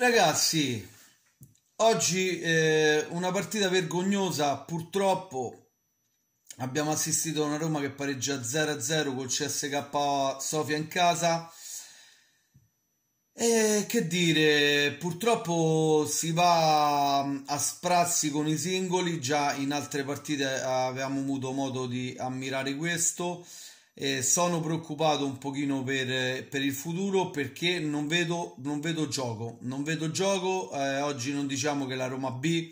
Ragazzi, oggi eh, una partita vergognosa, purtroppo abbiamo assistito a una Roma che pareggia 0-0 col CSK Sofia in casa. E che dire, purtroppo si va mm, a sprazzi con i singoli, già in altre partite avevamo avuto modo di ammirare questo. Eh, sono preoccupato un pochino per, per il futuro perché non vedo, non vedo, gioco. Non vedo gioco. Eh, oggi non diciamo che la Roma B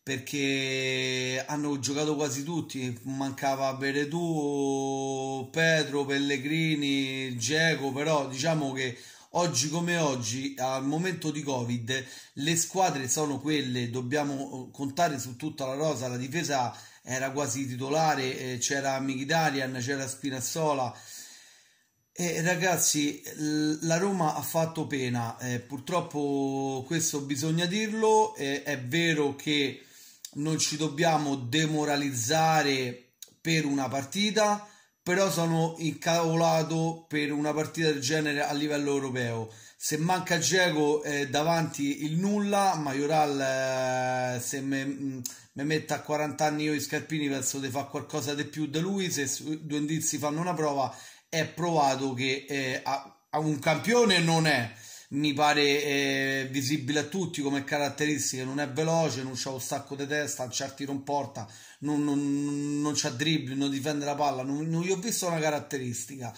perché hanno giocato quasi tutti. Mancava Veretù, Pedro, Pellegrini, Geco, però diciamo che oggi come oggi, al momento di Covid, le squadre sono quelle, dobbiamo contare su tutta la rosa, la difesa era quasi titolare, eh, c'era Mkhitaryan, c'era Spinazzola. Eh, ragazzi, la Roma ha fatto pena, eh, purtroppo questo bisogna dirlo, è vero che non ci dobbiamo demoralizzare per una partita, però sono incavolato per una partita del genere a livello europeo. Se manca Geco eh, davanti il nulla, Majoral eh, se me, mm, mi metta a 40 anni io i scarpini penso di fare qualcosa di più di lui se due indizi fanno una prova è provato che eh, a, a un campione non è mi pare eh, visibile a tutti come caratteristica, non è veloce, non c'ha un sacco di testa, non c'ha tiro in porta, non, non, non c'ha dribbling, non difende la palla, non, non, gli ho visto una caratteristica.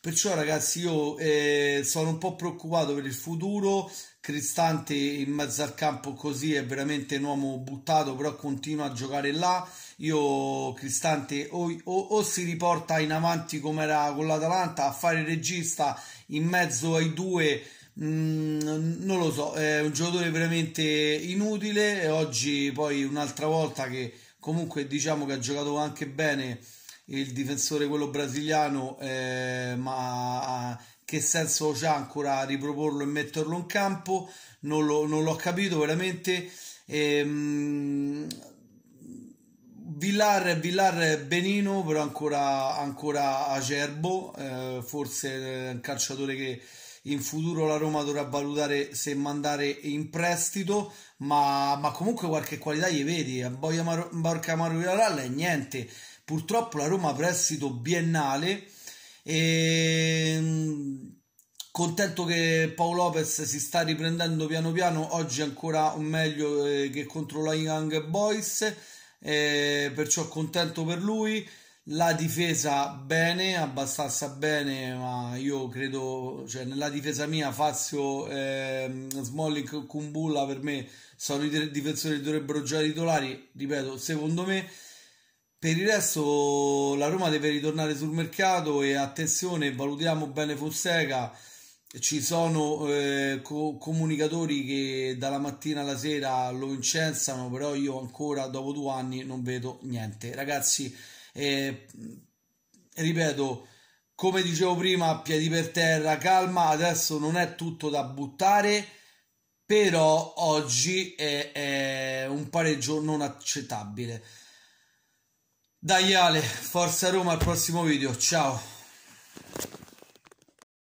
Perciò ragazzi io eh, sono un po' preoccupato per il futuro, Cristante in mezzo al campo così è veramente un uomo buttato, però continua a giocare là. Io Cristante o, o, o si riporta in avanti come era con l'Atalanta a fare regista in mezzo ai due Mm, non lo so, è un giocatore veramente inutile e oggi poi un'altra volta che comunque diciamo che ha giocato anche bene il difensore quello brasiliano, eh, ma ah, che senso c'ha ancora riproporlo e metterlo in campo? Non, l'ho capito veramente. Ehm, Villar, Villar Benino, però ancora, ancora acerbo, eh, forse è un calciatore che in futuro la Roma dovrà valutare se mandare in prestito, ma, ma comunque qualche qualità gli vedi, a Boia Mar- Barca Maru è niente, purtroppo la Roma prestito biennale e mm, contento che Paolo Lopez si sta riprendendo piano piano, oggi ancora meglio eh, che contro la Young Boys, eh, perciò contento per lui. La difesa bene, abbastanza bene, ma io credo, cioè nella difesa mia Fazio, eh, Smolik, Kumbulla per me sono i tre difensori che dovrebbero giocare titolari, ripeto, secondo me. Per il resto la Roma deve ritornare sul mercato e attenzione, valutiamo bene Fonseca, ci sono eh, co comunicatori che dalla mattina alla sera lo incensano, però io ancora dopo due anni non vedo niente. Ragazzi, e, ripeto, come dicevo prima, piedi per terra, calma, adesso non è tutto da buttare, però oggi è, è un pareggio non accettabile. Dai Ale, forza Roma al prossimo video, ciao!